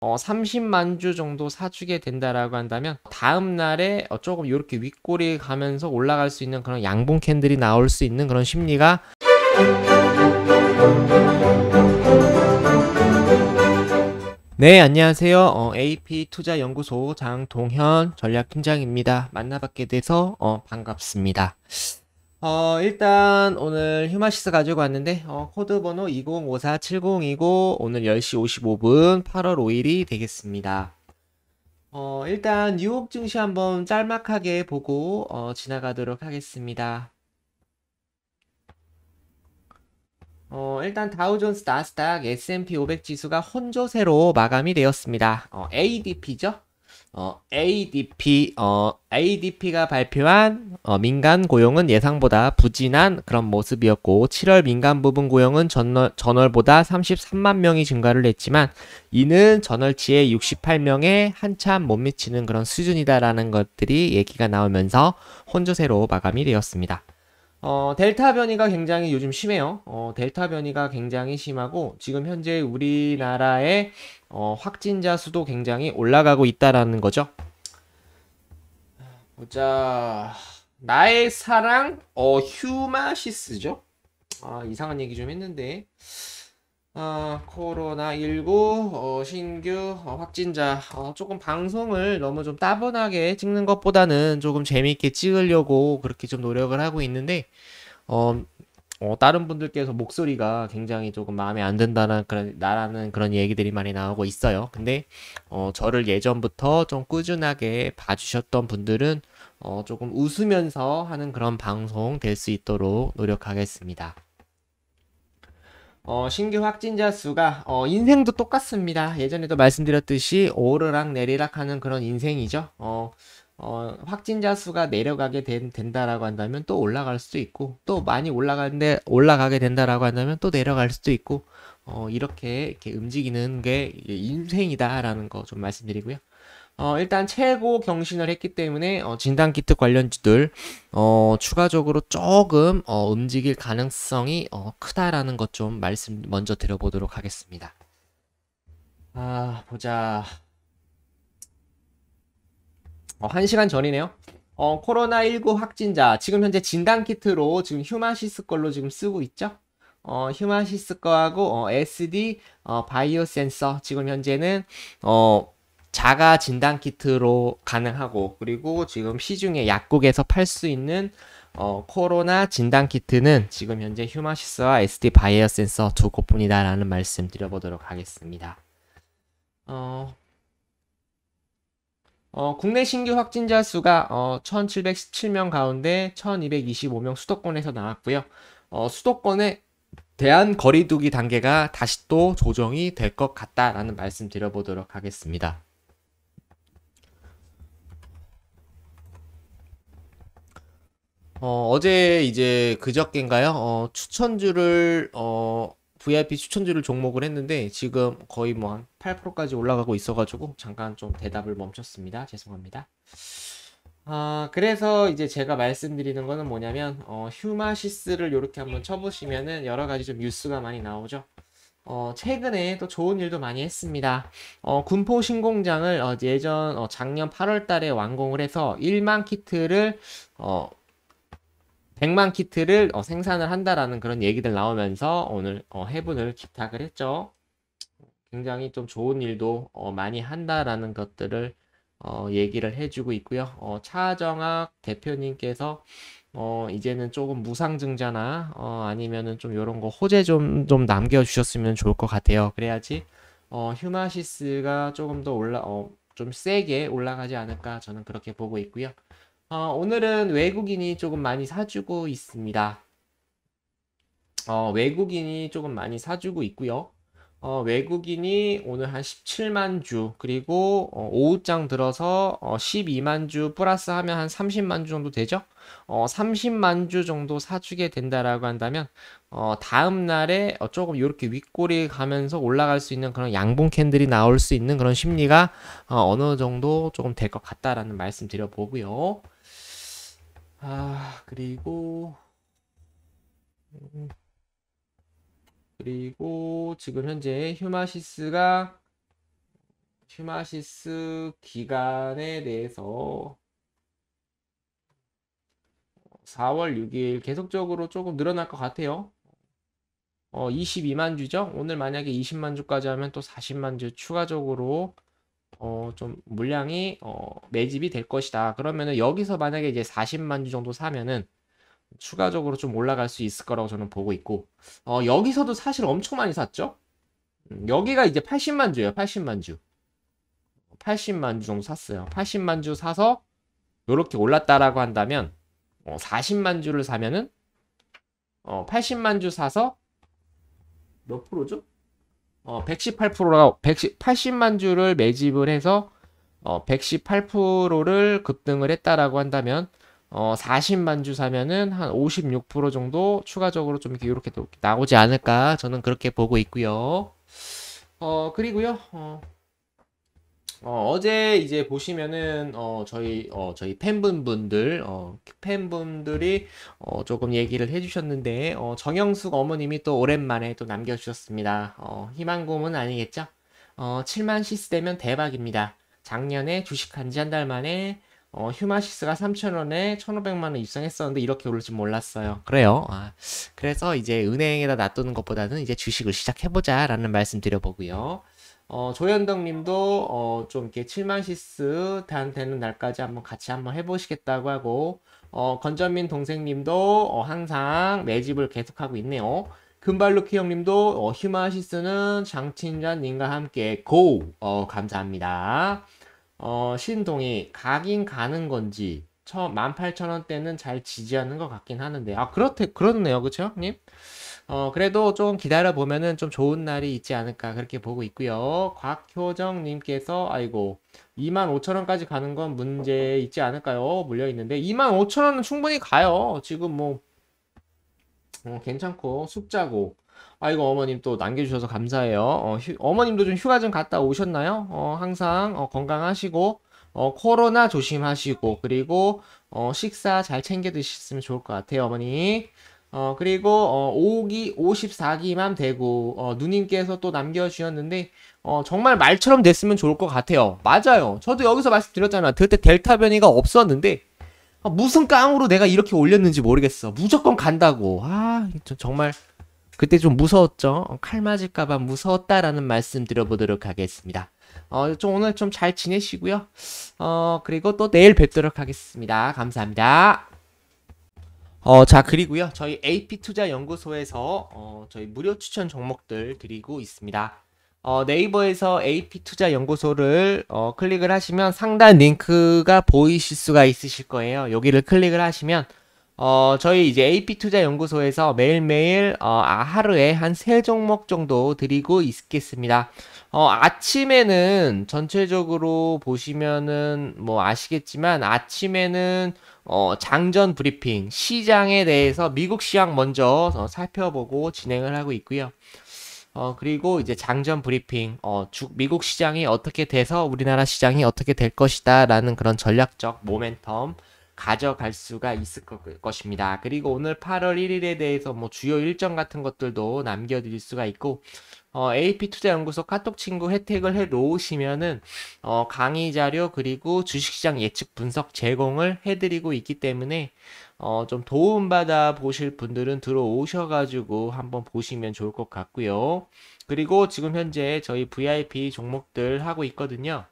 어, 30만 주 정도 사주게 된다라고 한다면 다음 날에 어, 조금 이렇게 윗골이 가면서 올라갈 수 있는 그런 양봉 캔들이 나올 수 있는 그런 심리가 네, 안녕하세요. 어, AP 투자 연구소 장동현 전략팀장입니다. 만나뵙게 돼서 어, 반갑습니다. 어, 일단 오늘 휴마시스 가지고 왔는데 어, 코드 번호 205470이고 오늘 10시 55분 8월 5일이 되겠습니다. 어, 일단 뉴욕 증시 한번 짤막하게 보고 어, 지나가도록 하겠습니다. 어, 일단 다우존스, 나스닥, S&P 500 지수가 혼조세로 마감이 되었습니다. 어, ADP죠? 어, ADP, 어, ADP가 발표한 어, 민간 고용은 예상보다 부진한 그런 모습이었고 7월 민간 부분 고용은 전월, 전월보다 33만 명이 증가를 했지만 이는 전월치의 68명에 한참 못 미치는 그런 수준이다라는 것들이 얘기가 나오면서 혼조세로 마감이 되었습니다. 어, 델타 변이가 굉장히 요즘 심해요. 어, 델타 변이가 굉장히 심하고 지금 현재 우리나라의 어, 확진자 수도 굉장히 올라가고 있다라는 거죠. 보자. 나의 사랑 어 휴마시스죠. 아, 이상한 얘기 좀 했는데. 어, 코로나19 어, 신규 어, 확진자 어, 조금 방송을 너무 좀 따분하게 찍는 것보다는 조금 재미있게 찍으려고 그렇게 좀 노력을 하고 있는데 어, 어, 다른 분들께서 목소리가 굉장히 조금 마음에 안 든다는 그런 나라는 그런 얘기들이 많이 나오고 있어요. 근데 어, 저를 예전부터 좀 꾸준하게 봐주셨던 분들은 어, 조금 웃으면서 하는 그런 방송 될 수 있도록 노력하겠습니다. 어, 신규 확진자 수가 어, 인생도 똑같습니다. 예전에도 말씀드렸듯이 오르락 내리락 하는 그런 인생이죠. 어, 어, 확진자 수가 내려가게 된, 된다라고 한다면 또 올라갈 수도 있고 또 많이 올라가는데 올라가게 된다라고 한다면 또 내려갈 수도 있고 어, 이렇게 이렇게 움직이는 게 인생이다라는 거 좀 말씀드리고요. 어, 일단 최고 경신을 했기 때문에 어, 진단 키트 관련주들 어, 추가적으로 조금 어, 움직일 가능성이 어, 크다라는 것 좀 말씀 먼저 드려보도록 하겠습니다. 아 보자. 어, 1시간 전이네요. 어, 코로나19 확진자 지금 현재 진단 키트로 지금 휴마시스 걸로 지금 쓰고 있죠. 어, 휴마시스 거하고 어, SD 어, 바이오 센서 지금 현재는 어 자가 진단 키트로 가능하고 그리고 지금 시중에 약국에서 팔 수 있는 어, 코로나 진단 키트는 지금 현재 휴마시스와 SD 바이어 센서 두 곳뿐이다라는 말씀 드려보도록 하겠습니다. 어, 어, 국내 신규 확진자 수가 어, 1,717명 가운데 1,225명 수도권에서 나왔고요. 어, 수도권의 대한 거리두기 단계가 다시 또 조정이 될 것 같다라는 말씀 드려보도록 하겠습니다. 어, 어제 이제 그저께인가요? 어, 추천주를 어, VIP 추천주를 종목을 했는데 지금 거의 뭐 한 8%까지 올라가고 있어가지고 잠깐 좀 대답을 멈췄습니다. 죄송합니다. 아, 그래서 이제 제가 말씀드리는 거는 뭐냐면 어, 휴마시스를 이렇게 한번 쳐보시면은 여러 가지 좀 뉴스가 많이 나오죠. 어, 최근에 또 좋은 일도 많이 했습니다. 어, 군포 신공장을 어, 예전 어, 작년 8월 달에 완공을 해서 1만 키트를 어, 100만 키트를 어, 생산을 한다라는 그런 얘기들 나오면서 오늘 어, 해분을 기탁을 했죠. 굉장히 좀 좋은 일도 어, 많이 한다라는 것들을 어, 얘기를 해주고 있고요. 어, 차정학 대표님께서 어, 이제는 조금 무상증자나 어, 아니면은 좀 이런 거 호재 좀 좀 남겨주셨으면 좋을 것 같아요. 그래야지 어, 휴마시스가 조금 더 올라 어, 좀 세게 올라가지 않을까 저는 그렇게 보고 있고요. 어, 오늘은 외국인이 조금 많이 사주고 있습니다. 어, 외국인이 조금 많이 사주고 있고요. 어, 외국인이 오늘 한 17만 주 그리고 어, 오후장 들어서 어, 12만 주 플러스 하면 한 30만 주 정도 되죠. 어, 30만 주 정도 사주게 된다라고 한다면 어, 다음 날에 어, 조금 이렇게 윗골이 가면서 올라갈 수 있는 그런 양봉 캔들이 나올 수 있는 그런 심리가 어, 어느 정도 조금 될 것 같다라는 말씀 드려보고요. 아 그리고 음, 그리고 지금 현재 휴마시스가 휴마시스 기간에 대해서 4월 6일 계속적으로 조금 늘어날 것 같아요. 어, 22만 주죠? 오늘 만약에 20만 주까지 하면 또 40만 주 추가적으로 어, 좀 물량이 어, 매집이 될 것이다. 그러면은 여기서 만약에 이제 40만 주 정도 사면은 추가적으로 좀 올라갈 수 있을 거라고 저는 보고 있고 어, 여기서도 사실 엄청 많이 샀죠. 음, 여기가 이제 80만 주예요. 80만 주. 80만 주 정도 샀어요. 80만 주 사서 이렇게 올랐다라고 한다면 어, 40만 주를 사면은 어, 80만 주 사서 몇 프로죠? 어, 118%가 180만 주를 매집을 해서 어, 118%를 급등을 했다라고 한다면 어, 40만 주 사면은 한 56% 정도 추가적으로 좀 이렇게, 이렇게 나오지 않을까 저는 그렇게 보고 있고요. 어, 그리고요. 어. 어, 어제 이제 보시면은 어, 저희 어, 저희 팬분분들 어, 팬분들이 어, 조금 얘기를 해주셨는데 어, 정영숙 어머님이 또 오랜만에 또 남겨주셨습니다. 어, 희망고문 아니겠죠? 어, 7만 시스 되면 대박입니다. 작년에 주식한 지 한 달 만에 어, 휴마시스가 3,000원에 1,500만원 입상했었는데 이렇게 오를 줄 몰랐어요. 그래요. 아, 그래서 이제 은행에다 놔두는 것보다는 이제 주식을 시작해보자 라는 말씀 드려보고요. 어, 조현덕님도 어, 좀 이렇게 7만 시스 단 되는 날까지 한번 같이 한번 해보시겠다고 하고 어, 건전민 동생님도 어, 항상 매집을 계속하고 있네요. 금발루키 형님도 어, 휴마시스는 장친자님과 함께 고! 어, 감사합니다. 어, 신동이 각인 가는 건지 18,000원대는 잘 지지하는 것 같긴 하는데 아 그렇대 그렇네요 그쵸 형님? 어, 그래도 좀 기다려 보면은 좀 좋은 날이 있지 않을까 그렇게 보고 있고요. 곽효정 님께서 아이고 25,000원까지 가는 건 문제 있지 않을까요? 물려 있는데 25,000원은 충분히 가요. 지금 뭐 어, 괜찮고 숙자고 아이고 어머님 또 남겨주셔서 감사해요. 어, 휴, 어머님도 좀 휴가 좀 갔다 오셨나요? 어, 항상 어, 건강하시고 어, 코로나 조심하시고 그리고 어, 식사 잘 챙겨 드셨으면 좋을 것 같아요 어머니. 어, 그리고 어, 5기, 54기만 되고 어, 누님께서 또 남겨주셨는데 어, 정말 말처럼 됐으면 좋을 것 같아요. 맞아요. 저도 여기서 말씀드렸잖아. 그때 델타 변이가 없었는데 아, 무슨 깡으로 내가 이렇게 올렸는지 모르겠어. 무조건 간다고. 아, 정말 그때 좀 무서웠죠. 어, 칼 맞을까봐 무서웠다라는 말씀 드려보도록 하겠습니다. 어, 좀 오늘 좀 잘 지내시고요. 어, 그리고 또 내일 뵙도록 하겠습니다. 감사합니다. 어, 자, 그리고요. 저희 AP투자연구소에서 어, 저희 무료 추천 종목들 드리고 있습니다. 어, 네이버에서 AP투자연구소를 어, 클릭을 하시면 상단 링크가 보이실 수가 있으실 거예요. 여기를 클릭을 하시면 어, 저희 이제 AP투자연구소에서 매일매일 어, 하루에 한 세 종목 정도 드리고 있겠습니다. 어, 아침에는 전체적으로 보시면은 뭐 아시겠지만 아침에는 어, 장전 브리핑, 시장에 대해서 미국 시장 먼저 어, 살펴보고 진행을 하고 있고요. 어, 그리고 이제 장전 브리핑, 어, 주, 미국 시장이 어떻게 돼서 우리나라 시장이 어떻게 될 것이다 라는 그런 전략적 모멘텀, 가져갈 수가 있을 것입니다. 그리고 오늘 8월 1일에 대해서 뭐 주요 일정 같은 것들도 남겨드릴 수가 있고 어, AP투자연구소 카톡 친구 혜택을 해 놓으시면은 어, 강의 자료 그리고 주식시장 예측 분석 제공을 해드리고 있기 때문에 어, 좀 도움받아 보실 분들은 들어오셔가지고 한번 보시면 좋을 것 같고요. 그리고 지금 현재 저희 VIP 종목들 하고 있거든요.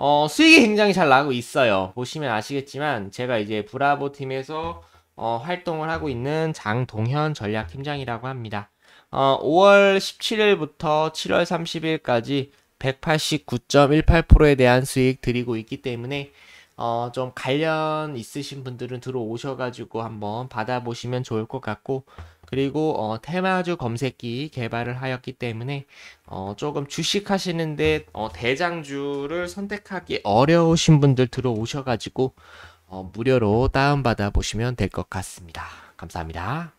어, 수익이 굉장히 잘 나고 있어요. 보시면 아시겠지만 제가 이제 브라보 팀에서 어, 활동을 하고 있는 장동현 전략팀장이라고 합니다. 어, 5월 17일부터 7월 30일까지 189.18%에 대한 수익 드리고 있기 때문에 어, 좀 관련 있으신 분들은 들어오셔가지고 한번 받아보시면 좋을 것 같고 그리고 어, 테마주 검색기 개발을 하였기 때문에 어, 조금 주식 하시는데 어, 대장주를 선택하기 어려우신 분들 들어오셔가지고 어, 무료로 다운받아 보시면 될 것 같습니다. 감사합니다.